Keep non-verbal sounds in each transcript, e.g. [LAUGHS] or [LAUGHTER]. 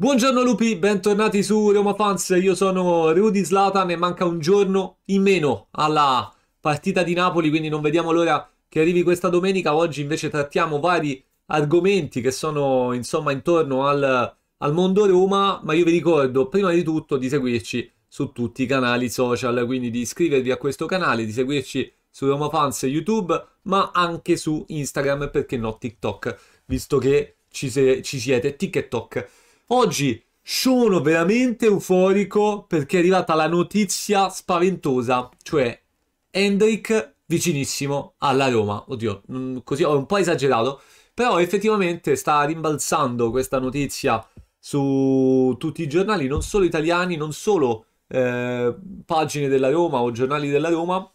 Buongiorno lupi, bentornati su Roma Fans, io sono Rudy Zlatan e manca un giorno in meno alla partita di Napoli, quindi non vediamo l'ora che arrivi questa domenica. Oggi invece trattiamo vari argomenti che sono insomma intorno al, al mondo Roma, ma io vi ricordo prima di tutto di seguirci su tutti i canali social, quindi di iscrivervi a questo canale, di seguirci su Roma Fans YouTube, ma anche su Instagram, perché no TikTok, visto che ci, se- ci siete TikTok. Oggi sono veramente euforico perché è arrivata la notizia spaventosa, cioè Hendrik vicinissimo alla Roma. Oddio, così ho un po' esagerato, però effettivamente sta rimbalzando questa notizia su tutti i giornali, non solo italiani, non solo eh, pagine della Roma o giornali della Roma,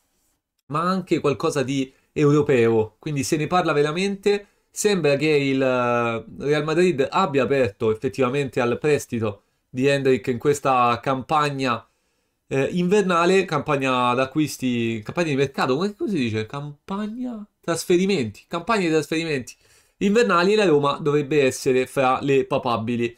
ma anche qualcosa di europeo. Quindi se ne parla veramente Sembra che il eh, Real Madrid abbia aperto effettivamente al prestito di Hendrik in questa campagna eh, invernale, campagna d'acquisti, campagna di mercato, come si dice? Campagna trasferimenti, campagna di trasferimenti invernali la Roma dovrebbe essere fra le papabili.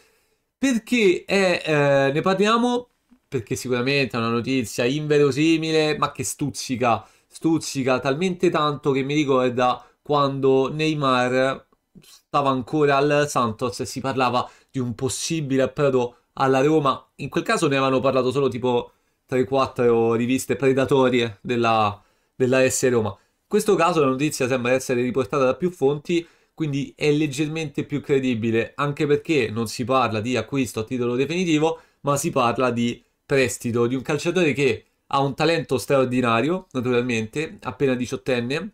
Perché è, eh, ne parliamo? Perché sicuramente è una notizia inverosimile, ma che stuzzica, stuzzica talmente tanto che mi ricorda quando Neymar stava ancora al Santos e si parlava di un possibile approdo alla Roma. In quel caso ne avevano parlato solo tipo 3-4 riviste predatorie della, della S Roma. In questo caso la notizia sembra essere riportata da più fonti, quindi è leggermente più credibile, anche perché non si parla di acquisto a titolo definitivo, ma si parla di prestito di un calciatore che ha un talento straordinario, naturalmente, appena diciottenne,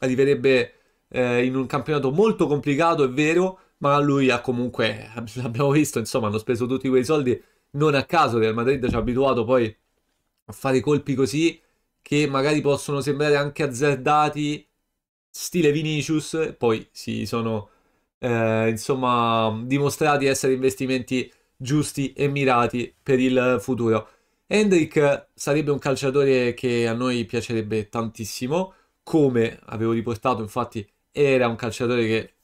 arriverebbe eh, in un campionato molto complicato, è vero, ma lui ha comunque, l'abbiamo [LAUGHS] visto, insomma, hanno speso tutti quei soldi non a caso Real Madrid ci ha abituato poi a fare colpi così che magari possono sembrare anche azzardati, stile Vinicius, poi si sono eh, insomma dimostrati essere investimenti giusti e mirati per il futuro. Hendrik sarebbe un calciatore che a noi piacerebbe tantissimo, come avevo riportato, infatti era un calciatore che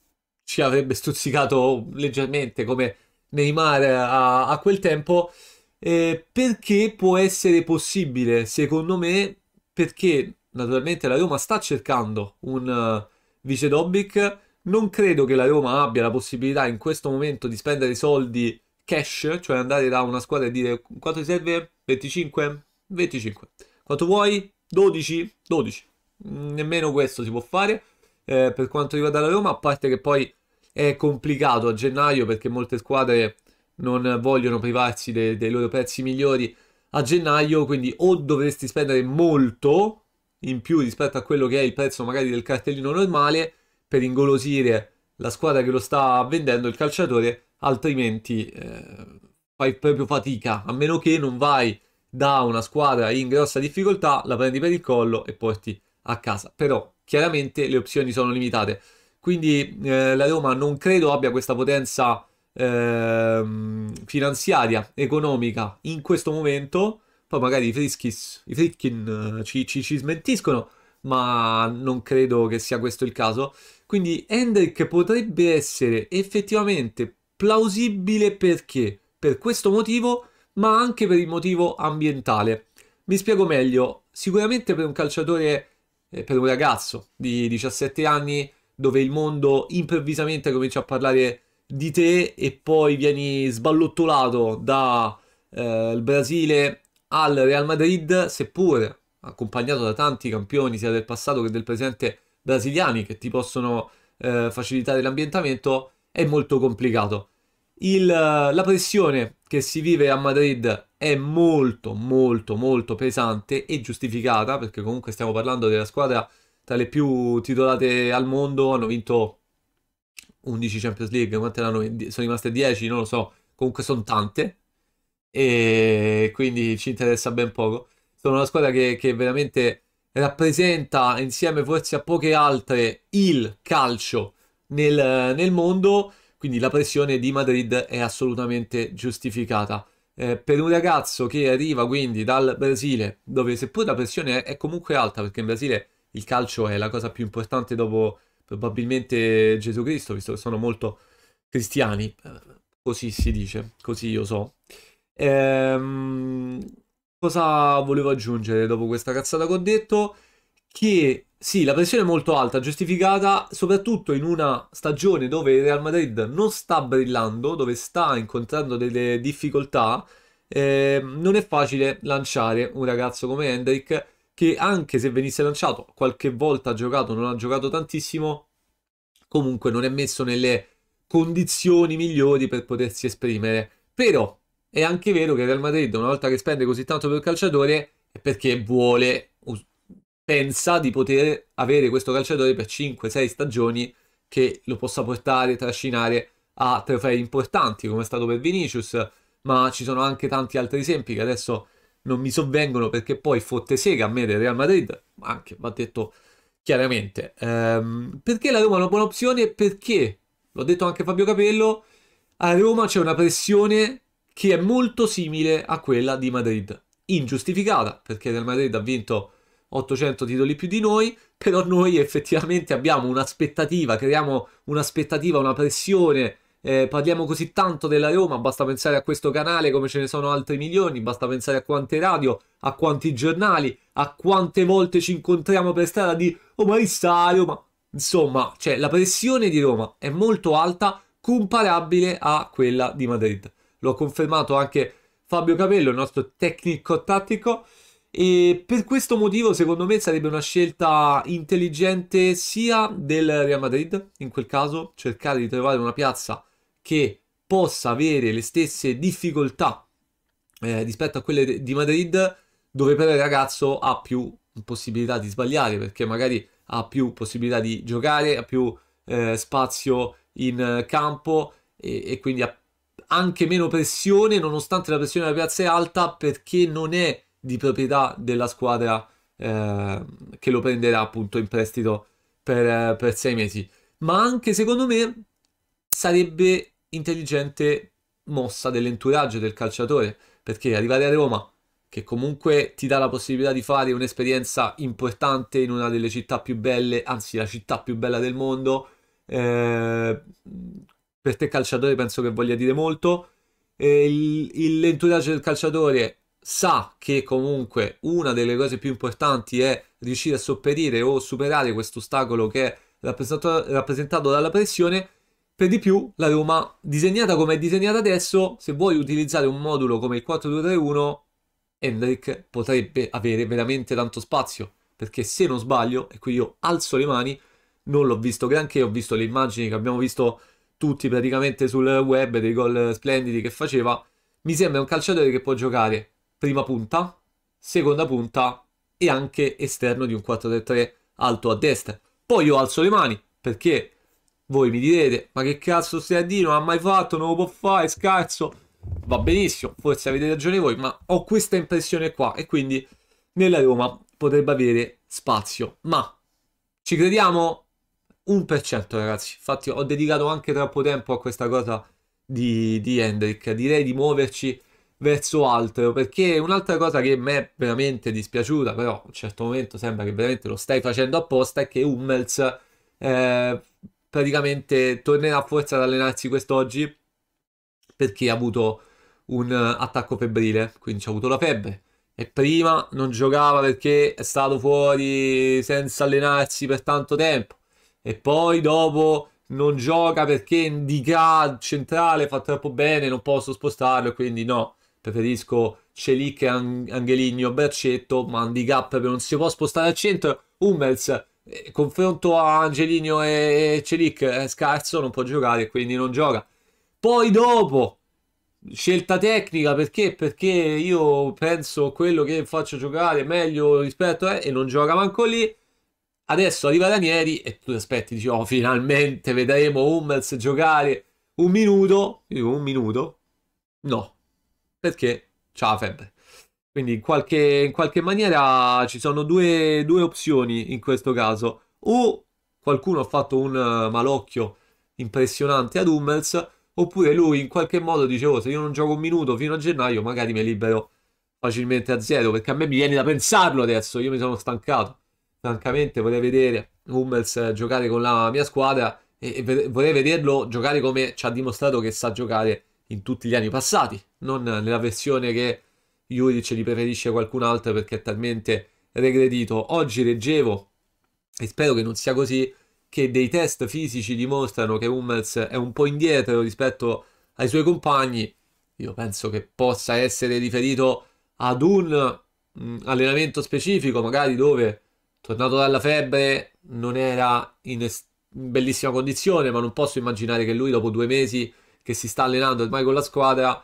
ci avrebbe stuzzicato leggermente come Neymar a, a quel tempo, eh, perché può essere possibile, secondo me, perché naturalmente la Roma sta cercando un uh, vice Dobic, non credo che la Roma abbia la possibilità in questo momento di spendere soldi cash, cioè andare da una squadra e dire quanto ti serve? 25? 25. Quanto vuoi? 12? 12. Mm, nemmeno questo si può fare eh, per quanto riguarda la Roma, a parte che poi è complicato a gennaio perché molte squadre non vogliono privarsi dei, dei loro prezzi migliori a gennaio, quindi o dovresti spendere molto in più rispetto a quello che è il prezzo magari del cartellino normale per ingolosire la squadra che lo sta vendendo il calciatore, altrimenti eh, fai proprio fatica, a meno che non vai da una squadra in grossa difficoltà, la prendi per il collo e porti a casa, però chiaramente le opzioni sono limitate. Quindi eh, la Roma non credo abbia questa potenza eh, finanziaria, economica in questo momento. Poi magari i Friskis, i Fritkin eh, ci, ci, ci smentiscono, ma non credo che sia questo il caso. Quindi Hendrick potrebbe essere effettivamente plausibile perché? Per questo motivo, ma anche per il motivo ambientale. Mi spiego meglio, sicuramente per un calciatore eh, per un ragazzo di 17 anni dove il mondo improvvisamente comincia a parlare di te e poi vieni sballottolato dal eh, Brasile al Real Madrid, seppur accompagnato da tanti campioni sia del passato che del presente brasiliani che ti possono eh, facilitare l'ambientamento, è molto complicato. Il, eh, la pressione che si vive a Madrid è molto molto molto pesante e giustificata perché comunque stiamo parlando della squadra tra le più titolate al mondo, hanno vinto 11 Champions League, quante l'hanno, sono rimaste 10, non lo so, comunque sono tante e quindi ci interessa ben poco. Sono una squadra che, che veramente rappresenta insieme forse a poche altre il calcio nel, nel mondo quindi la pressione di Madrid è assolutamente giustificata. Eh, per un ragazzo che arriva quindi dal Brasile, dove seppur la pressione è, comunque alta, perché in Brasile il calcio è la cosa più importante dopo probabilmente Gesù Cristo, visto che sono molto cristiani, eh, così si dice, così io so. Ehm, cosa volevo aggiungere dopo questa cazzata che ho detto? che sì, la pressione è molto alta, giustificata soprattutto in una stagione dove il Real Madrid non sta brillando, dove sta incontrando delle difficoltà. Eh, non è facile lanciare un ragazzo come Hendrik che anche se venisse lanciato qualche volta ha giocato, non ha giocato tantissimo, comunque non è messo nelle condizioni migliori per potersi esprimere. Però è anche vero che il Real Madrid una volta che spende così tanto per il calciatore è perché vuole pensa di poter avere questo calciatore per 5-6 stagioni che lo possa portare, trascinare a trofei importanti come è stato per Vinicius, ma ci sono anche tanti altri esempi che adesso non mi sovvengono perché poi fotte sega a me del Real Madrid, ma anche va detto chiaramente. Ehm, perché la Roma è una buona opzione? Perché, l'ho detto anche Fabio Capello, a Roma c'è una pressione che è molto simile a quella di Madrid, ingiustificata perché il Real Madrid ha vinto 800 titoli più di noi, però noi effettivamente abbiamo un'aspettativa, creiamo un'aspettativa, una pressione, eh, parliamo così tanto della Roma, basta pensare a questo canale come ce ne sono altri milioni, basta pensare a quante radio, a quanti giornali, a quante volte ci incontriamo per strada di «Oh ma sta Roma!» Insomma, cioè, la pressione di Roma è molto alta, comparabile a quella di Madrid. Lo ha confermato anche Fabio Capello, il nostro tecnico tattico, e per questo motivo, secondo me, sarebbe una scelta intelligente sia del Real Madrid, in quel caso, cercare di trovare una piazza che possa avere le stesse difficoltà eh, rispetto a quelle di Madrid, dove però il ragazzo ha più possibilità di sbagliare, perché magari ha più possibilità di giocare, ha più eh, spazio in campo e, e quindi ha anche meno pressione, nonostante la pressione della piazza è alta, perché non è di proprietà della squadra eh, che lo prenderà appunto in prestito per, per sei mesi. Ma anche secondo me sarebbe intelligente mossa dell'entourage del calciatore, perché arrivare a Roma, che comunque ti dà la possibilità di fare un'esperienza importante in una delle città più belle, anzi la città più bella del mondo, eh, per te calciatore penso che voglia dire molto, eh, l'entourage del calciatore sa che comunque una delle cose più importanti è riuscire a sopperire o superare questo ostacolo che è rappresentato, rappresentato dalla pressione, per di più la Roma disegnata come è disegnata adesso, se vuoi utilizzare un modulo come il 4-2-3-1, Hendrik potrebbe avere veramente tanto spazio, perché se non sbaglio, e qui io alzo le mani, non l'ho visto granché, ho visto le immagini che abbiamo visto tutti praticamente sul web dei gol splendidi che faceva, mi sembra un calciatore che può giocare prima punta, seconda punta e anche esterno di un 4-3-3 alto a destra. Poi io alzo le mani perché voi mi direte ma che cazzo stai a dire, non ha mai fatto, non lo può fare, scherzo. Va benissimo, forse avete ragione voi, ma ho questa impressione qua e quindi nella Roma potrebbe avere spazio. Ma ci crediamo? 1% ragazzi, infatti ho dedicato anche troppo tempo a questa cosa di, di Hendrick, direi di muoverci verso altro, perché un'altra cosa che mi è veramente dispiaciuta, però a un certo momento sembra che veramente lo stai facendo apposta, è che Hummels eh, praticamente tornerà a forza ad allenarsi quest'oggi perché ha avuto un attacco febbrile, quindi ha avuto la febbre. E prima non giocava perché è stato fuori senza allenarsi per tanto tempo. E poi dopo non gioca perché Indica centrale fa troppo bene, non posso spostarlo, quindi no preferisco Celic, e Angeligno, Bercetto, Mandicap che non si può spostare al centro, Hummels eh, confronto a Angeligno e Celic è scarso, non può giocare e quindi non gioca. Poi dopo, scelta tecnica, perché? Perché io penso quello che faccio giocare meglio rispetto a... e non gioca manco lì. Adesso arriva Ranieri e tu ti aspetti, dici, oh, finalmente vedremo Hummels giocare un minuto. un minuto? No, perché c'ha la febbre. Quindi in qualche, in qualche maniera ci sono due, due opzioni in questo caso. O qualcuno ha fatto un eh, malocchio impressionante ad Hummels, oppure lui in qualche modo dice oh, se io non gioco un minuto fino a gennaio magari mi libero facilmente a zero, perché a me mi viene da pensarlo adesso, io mi sono stancato. Francamente vorrei vedere Hummels eh, giocare con la mia squadra e vorrei vederlo giocare come ci ha dimostrato che sa giocare in tutti gli anni passati, non nella versione che Juric li preferisce qualcun altro perché è talmente regredito. Oggi leggevo, e spero che non sia così, che dei test fisici dimostrano che Hummels è un po' indietro rispetto ai suoi compagni. Io penso che possa essere riferito ad un mm, allenamento specifico, magari dove tornato dalla febbre non era in bellissima condizione, ma non posso immaginare che lui dopo due mesi che si sta allenando ormai con la squadra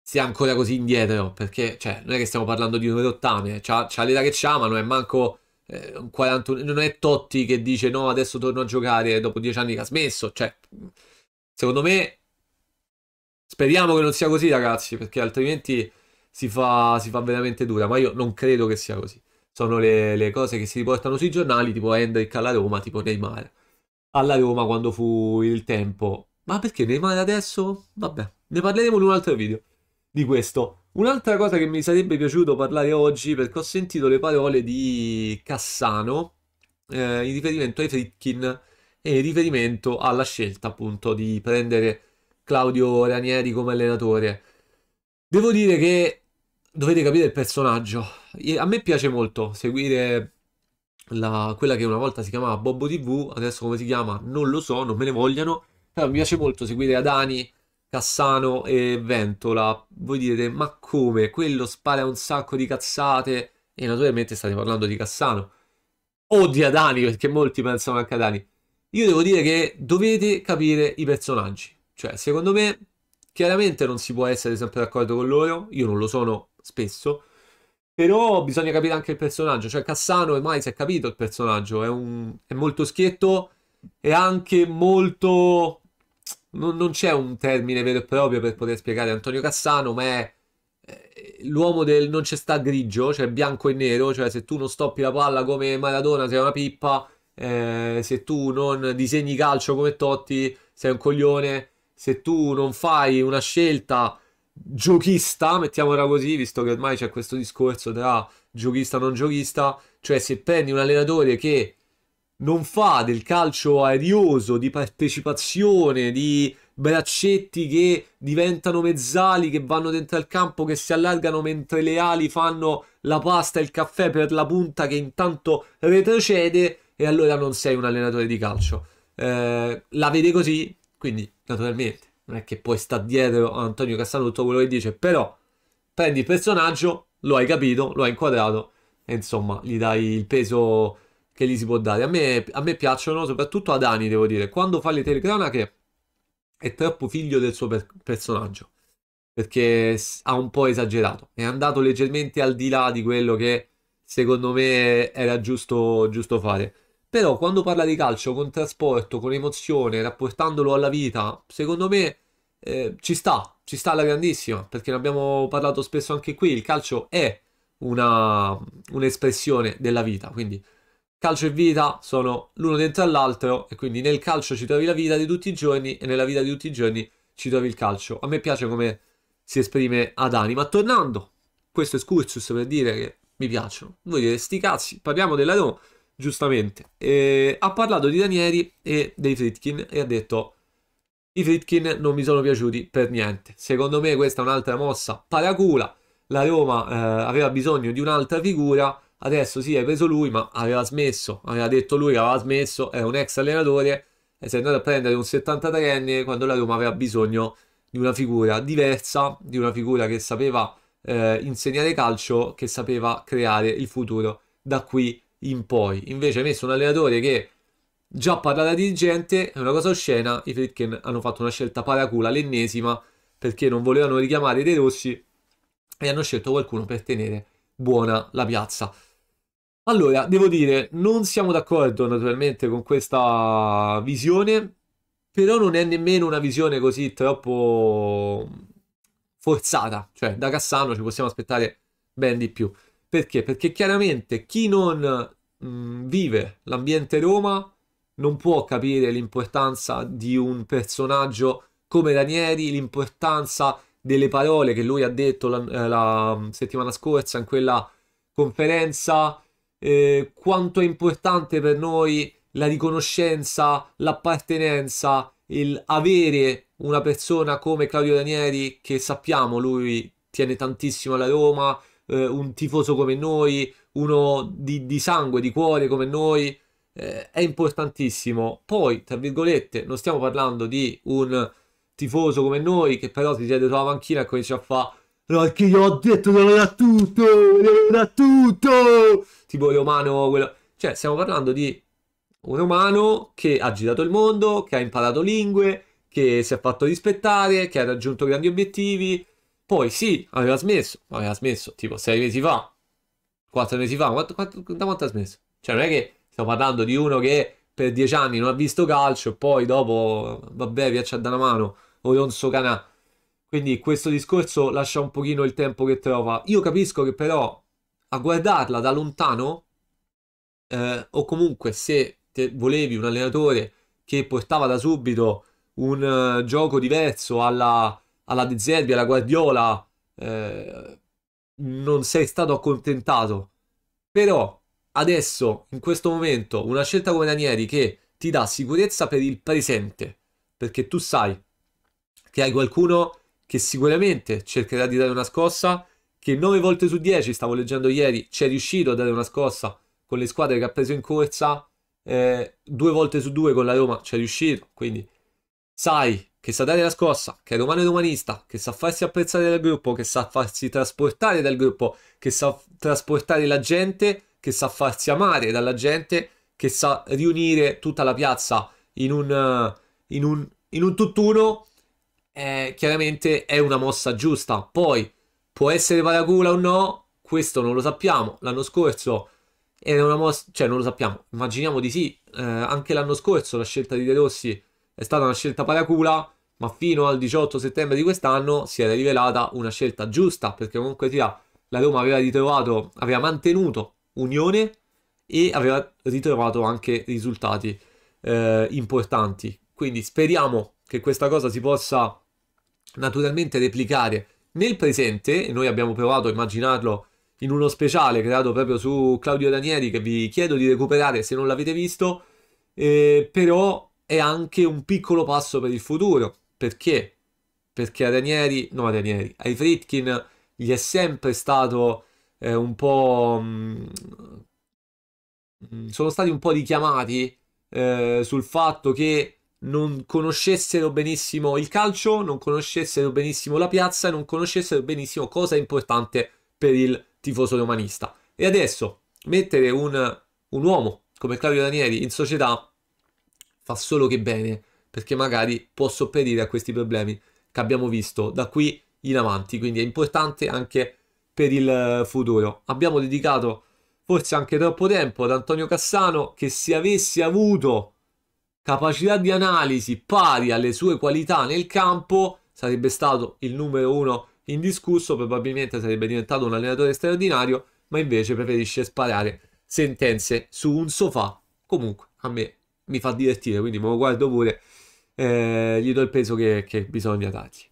sia ancora così indietro, perché cioè, non è che stiamo parlando di un rottame, eh. c'ha, c'ha l'età che c'ha, ma non è manco eh, 41, non è Totti che dice no, adesso torno a giocare dopo dieci anni che ha smesso, cioè, secondo me, speriamo che non sia così ragazzi, perché altrimenti si fa, si fa veramente dura, ma io non credo che sia così. Sono le, le cose che si riportano sui giornali, tipo Hendrik alla Roma, tipo Neymar. Alla Roma quando fu il tempo ma perché ne rimane adesso? Vabbè, ne parleremo in un altro video di questo. Un'altra cosa che mi sarebbe piaciuto parlare oggi, perché ho sentito le parole di Cassano eh, in riferimento ai Fritkin e in riferimento alla scelta appunto di prendere Claudio Ranieri come allenatore. Devo dire che dovete capire il personaggio. A me piace molto seguire la, quella che una volta si chiamava Bobo TV, adesso come si chiama non lo so, non me ne vogliano però mi piace molto seguire Adani, Cassano e Ventola. Voi direte, ma come? Quello spara un sacco di cazzate. E naturalmente state parlando di Cassano. O di Adani, perché molti pensano anche a Adani. Io devo dire che dovete capire i personaggi. Cioè, secondo me, chiaramente non si può essere sempre d'accordo con loro. Io non lo sono spesso. Però bisogna capire anche il personaggio. Cioè, Cassano ormai si è capito il personaggio. È, un... è molto schietto e anche molto non, non c'è un termine vero e proprio per poter spiegare Antonio Cassano, ma è eh, l'uomo del non c'è sta grigio, cioè bianco e nero, cioè se tu non stoppi la palla come Maradona sei una pippa, eh, se tu non disegni calcio come Totti sei un coglione, se tu non fai una scelta giochista, mettiamola così, visto che ormai c'è questo discorso tra giochista e non giochista, cioè se prendi un allenatore che non fa del calcio aerioso, di partecipazione, di braccetti che diventano mezzali, che vanno dentro al campo, che si allargano mentre le ali fanno la pasta e il caffè per la punta che intanto retrocede e allora non sei un allenatore di calcio. Eh, la vede così, quindi naturalmente non è che puoi stare dietro a Antonio Cassano tutto quello che dice, però prendi il personaggio, lo hai capito, lo hai inquadrato e insomma gli dai il peso che gli si può dare. A me, a me piacciono, soprattutto a Dani, devo dire, quando fa le telecronache è troppo figlio del suo per- personaggio, perché ha un po' esagerato, è andato leggermente al di là di quello che secondo me era giusto, giusto fare. Però quando parla di calcio con trasporto, con emozione, rapportandolo alla vita, secondo me eh, ci sta, ci sta alla grandissima, perché ne abbiamo parlato spesso anche qui, il calcio è una, un'espressione della vita, quindi Calcio e vita sono l'uno dentro all'altro e quindi nel calcio ci trovi la vita di tutti i giorni e nella vita di tutti i giorni ci trovi il calcio. A me piace come si esprime ad anima. tornando, questo escursus per dire che mi piacciono. Voi dire sti cazzi, parliamo della Roma, giustamente. E ha parlato di Danieri e dei Fritkin e ha detto i Fritkin non mi sono piaciuti per niente. Secondo me questa è un'altra mossa paracula. La Roma eh, aveva bisogno di un'altra figura Adesso sì, hai preso lui, ma aveva smesso, aveva detto lui che aveva smesso, era un ex allenatore e si è andato a prendere un 73enne quando la Roma aveva bisogno di una figura diversa, di una figura che sapeva eh, insegnare calcio, che sapeva creare il futuro da qui in poi. Invece ha messo un allenatore che già parlava di dirigente, è una cosa oscena, i Fritkin hanno fatto una scelta paracula, l'ennesima, perché non volevano richiamare De Rossi e hanno scelto qualcuno per tenere buona la piazza. Allora, devo dire, non siamo d'accordo naturalmente con questa visione, però non è nemmeno una visione così troppo forzata, cioè da Cassano ci possiamo aspettare ben di più. Perché? Perché chiaramente chi non mh, mm, vive l'ambiente Roma non può capire l'importanza di un personaggio come Ranieri, l'importanza delle parole che lui ha detto la, eh, la settimana scorsa in quella conferenza eh, quanto è importante per noi la riconoscenza, l'appartenenza, il avere una persona come Claudio Danieri che sappiamo lui tiene tantissimo alla Roma, eh, un tifoso come noi, uno di, di sangue, di cuore come noi, eh, è importantissimo. Poi, tra virgolette, non stiamo parlando di un tifoso come noi che però si siede sulla banchina e comincia a fare No, che gli ho detto non era tutto, non era tutto. Tipo l'umano, quello... Cioè, stiamo parlando di un umano che ha girato il mondo, che ha imparato lingue, che si è fatto rispettare, che ha raggiunto grandi obiettivi. Poi sì, aveva smesso, aveva smesso tipo sei mesi fa, quattro mesi fa, quanto, quanto, da quanto ha smesso? Cioè non è che stiamo parlando di uno che per dieci anni non ha visto calcio e poi dopo, vabbè, piaccia da una mano, o non so canà. Quindi questo discorso lascia un pochino il tempo che trova. Io capisco che però a guardarla da lontano, eh, o comunque se volevi un allenatore che portava da subito un uh, gioco diverso alla, alla De Zerbi, alla Guardiola, eh, non sei stato accontentato. Però adesso, in questo momento, una scelta come Ranieri che ti dà sicurezza per il presente, perché tu sai che hai qualcuno che sicuramente cercherà di dare una scossa, che 9 volte su 10, stavo leggendo ieri, ci è riuscito a dare una scossa con le squadre che ha preso in corsa, eh, due volte su due con la Roma ci è riuscito, quindi sai che sa dare la scossa, che è romano e romanista, che sa farsi apprezzare dal gruppo, che sa farsi trasportare dal gruppo, che sa trasportare la gente, che sa farsi amare dalla gente, che sa riunire tutta la piazza in un, eh, in un, in un tutt'uno eh, chiaramente è una mossa giusta. Poi può essere paracula o no, questo non lo sappiamo. L'anno scorso era una mossa, cioè non lo sappiamo, immaginiamo di sì. Eh, anche l'anno scorso la scelta di De Rossi è stata una scelta paracula, ma fino al 18 settembre di quest'anno si era rivelata una scelta giusta, perché comunque sia la Roma aveva ritrovato, aveva mantenuto unione e aveva ritrovato anche risultati eh, importanti. Quindi speriamo che questa cosa si possa naturalmente replicare nel presente, e noi abbiamo provato a immaginarlo in uno speciale creato proprio su Claudio Ranieri che vi chiedo di recuperare se non l'avete visto, eh, però è anche un piccolo passo per il futuro. Perché? Perché a Ranieri, no a Ranieri, ai Fritkin gli è sempre stato eh, un po'... Mh, mm, sono stati un po' richiamati eh, sul fatto che non conoscessero benissimo il calcio, non conoscessero benissimo la piazza non conoscessero benissimo cosa è importante per il tifoso romanista. E adesso mettere un, un uomo come Claudio Danieri in società fa solo che bene, perché magari può sopperire a questi problemi che abbiamo visto da qui in avanti, quindi è importante anche per il futuro. Abbiamo dedicato forse anche troppo tempo ad Antonio Cassano che se avessi avuto capacità di analisi pari alle sue qualità nel campo, sarebbe stato il numero uno indiscusso, probabilmente sarebbe diventato un allenatore straordinario, ma invece preferisce sparare sentenze su un sofà. Comunque, a me mi fa divertire, quindi me lo guardo pure, eh, gli do il peso che, che bisogna dargli.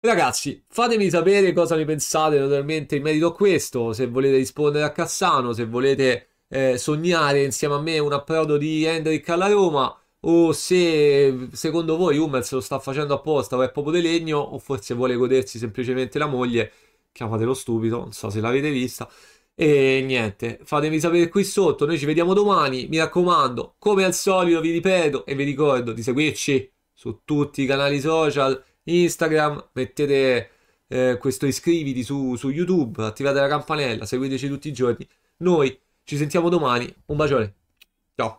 Ragazzi, fatemi sapere cosa ne pensate naturalmente in merito a questo, se volete rispondere a Cassano, se volete eh, sognare insieme a me un approdo di Hendrik alla Roma, o se secondo voi Hummels lo sta facendo apposta o è proprio di legno o forse vuole godersi semplicemente la moglie, chiamatelo stupido, non so se l'avete vista. E niente, fatemi sapere qui sotto, noi ci vediamo domani, mi raccomando, come al solito vi ripeto e vi ricordo di seguirci su tutti i canali social, Instagram, mettete eh, questo iscriviti su, su YouTube, attivate la campanella, seguiteci tutti i giorni. Noi ci sentiamo domani, un bacione, ciao!